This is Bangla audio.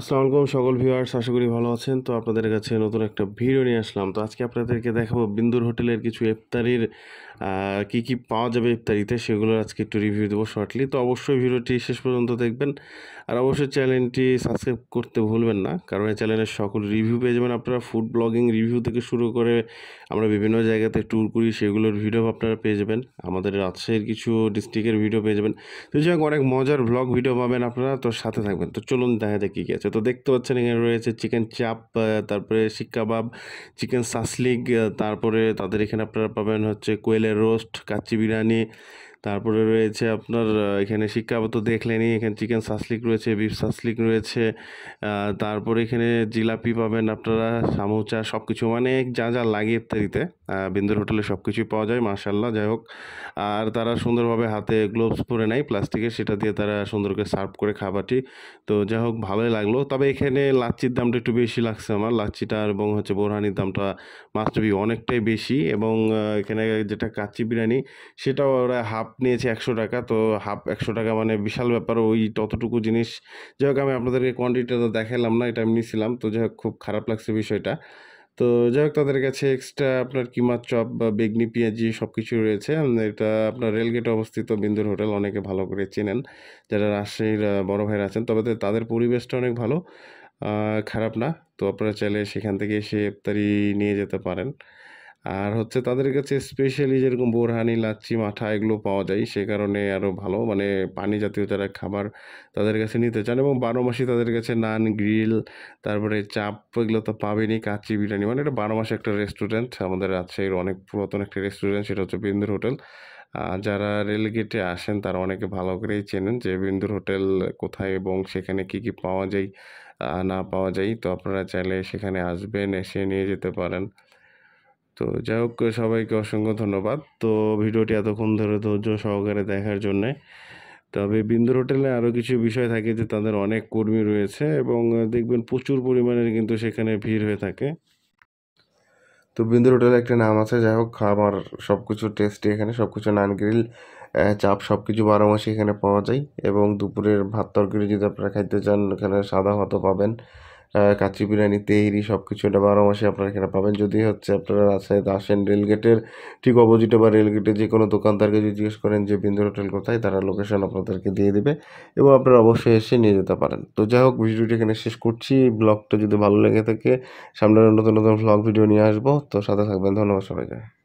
আসসালামু আলাইকুম সকল ভিউয়ার্স আশা করি ভালো আছেন তো আপনাদের কাছে নতুন একটা ভিডিও নিয়ে আসলাম তো আজকে আপনাদেরকে দেখাবো বিন্দুর হোটেলের কিছু ইফতারির কি কি পাওয়া যাবে ইফতারিতে সেগুলোর আজকে একটু রিভিউ দেবো শর্টলি তো অবশ্যই ভিডিওটি শেষ পর্যন্ত দেখবেন আর অবশ্যই চ্যানেলটি সাবস্ক্রাইব করতে ভুলবেন না কারণ এই চ্যানেলের সকল রিভিউ পেয়ে যাবেন আপনারা ফুড ব্লগিং রিভিউ থেকে শুরু করে আমরা বিভিন্ন জায়গাতে ট্যুর করি সেগুলোর ভিডিও আপনারা পেয়ে যাবেন আমাদের রাজশাহীর কিছু ডিস্ট্রিক্টের ভিডিও পেয়ে যাবেন তো যাই অনেক মজার ব্লগ ভিডিও পাবেন আপনারা তো সাথে থাকবেন তো চলুন দেখা যায় কী কী আছে তো দেখতে পাচ্ছেন এখানে রয়েছে চিকেন চাপ তারপরে শিক কাবাব চিকেন সাসলিক তারপরে তাদের এখানে আপনারা পাবেন হচ্ছে কোয়েলের রোস্ট কাচ্চি বিরিয়ানি তারপরে রয়েছে আপনার এখানে শিক্ষাগত দেখলেনি এখানে চিকেন সাসলিক রয়েছে বিফ সাসলিক রয়েছে তারপরে এখানে জিলাপি পাবেন আপনারা সামোচা সব কিছু মানে যা যা লাগে ইত্যাদিতে বিন্দুর হোটেলে সব কিছুই পাওয়া যায় মাশাল্লাহ যাই হোক আর তারা সুন্দরভাবে হাতে গ্লোভস পরে নেয় প্লাস্টিকের সেটা দিয়ে তারা সুন্দর করে সার্ভ করে খাবারটি তো যাই হোক ভালোই লাগলো তবে এখানে লাচ্চির দামটা একটু বেশি লাগছে আমার লাচ্চিটা এবং হচ্ছে বোরহানির দামটা মাস্ট বি অনেকটাই বেশি এবং এখানে যেটা কাচ্চি বিরিয়ানি সেটাও ওরা হাফ নিয়েছে একশো টাকা তো হাফ একশো টাকা মানে বিশাল ব্যাপার ওই ততটুকু জিনিস যাই হোক আমি আপনাদেরকে কোয়ান্টিটিটা তো দেখালাম না এটা আমি নিয়েছিলাম তো যাই হোক খুব খারাপ লাগছে বিষয়টা তো যাই হোক তাদের কাছে এক্সট্রা আপনার কিমা চপ বা বেগনি পেঁয়াজি সব কিছু রয়েছে এটা আপনার রেলগেটে অবস্থিত বিন্দুর হোটেল অনেকে ভালো করে চেনেন যারা রাজশাহীর বড় ভাইরা আছেন তবে তাদের পরিবেশটা অনেক ভালো খারাপ না তো আপনারা চাইলে সেখান থেকে এসে ইফতারি নিয়ে যেতে পারেন আর হচ্ছে তাদের কাছে স্পেশালি যেরকম বোরহানি লাচ্ছি মাঠা এগুলো পাওয়া যায় সে কারণে আরও ভালো মানে পানি জাতীয় তারা খাবার তাদের কাছে নিতে চান এবং বারো মাসে তাদের কাছে নান গ্রিল তারপরে চাপ এগুলো তো পাবেনি কাচ্চি বিরিয়ানি মানে এটা বারো মাসে একটা রেস্টুরেন্ট আমাদের রাজশাহীর অনেক পুরাতন একটা রেস্টুরেন্ট সেটা হচ্ছে বিন্দুর হোটেল যারা রেলগেটে আসেন তারা অনেকে ভালো করেই চেনেন যে বিন্দুর হোটেল কোথায় এবং সেখানে কি কি পাওয়া যায় না পাওয়া যায় তো আপনারা চাইলে সেখানে আসবেন এসে নিয়ে যেতে পারেন তো যাই হোক সবাইকে অসংখ্য ধন্যবাদ তো ভিডিওটি এতক্ষণ ধরে ধৈর্য সহকারে দেখার জন্যে তবে বিন্দুর হোটেলে আরও কিছু বিষয় থাকে যে তাদের অনেক কর্মী রয়েছে এবং দেখবেন প্রচুর পরিমাণের কিন্তু সেখানে ভিড় হয়ে থাকে তো বিন্দুর হোটেলে একটা নাম আছে যাই হোক খাবার সব কিছু টেস্টি এখানে সব কিছু নান গ্রিল চাপ সব কিছু বারো মাসে এখানে পাওয়া যায় এবং দুপুরের ভাত তরকারি যদি আপনারা খাইতে চান এখানে সাদা ভাতও পাবেন কাচ্চি বিরিয়ানি তেহরি সব কিছু এটা বারো মাসে আপনারা এখানে পাবেন যদি হচ্ছে আপনারা রাজশাহীতে আসেন রেলগেটের ঠিক অপোজিটে বা রেলগেটে যে কোনো দোকানদারকে যদি জিজ্ঞেস করেন যে বিন্দুর হোটেল কোথায় তারা লোকেশন আপনাদেরকে দিয়ে দেবে এবং আপনারা অবশ্যই এসে নিয়ে যেতে পারেন তো যাই হোক ভিডিওটি এখানে শেষ করছি ব্লগটা যদি ভালো লেগে থাকে সামনে নতুন নতুন ব্লগ ভিডিও নিয়ে আসবো তো সাথে থাকবেন ধন্যবাদ সবাইকে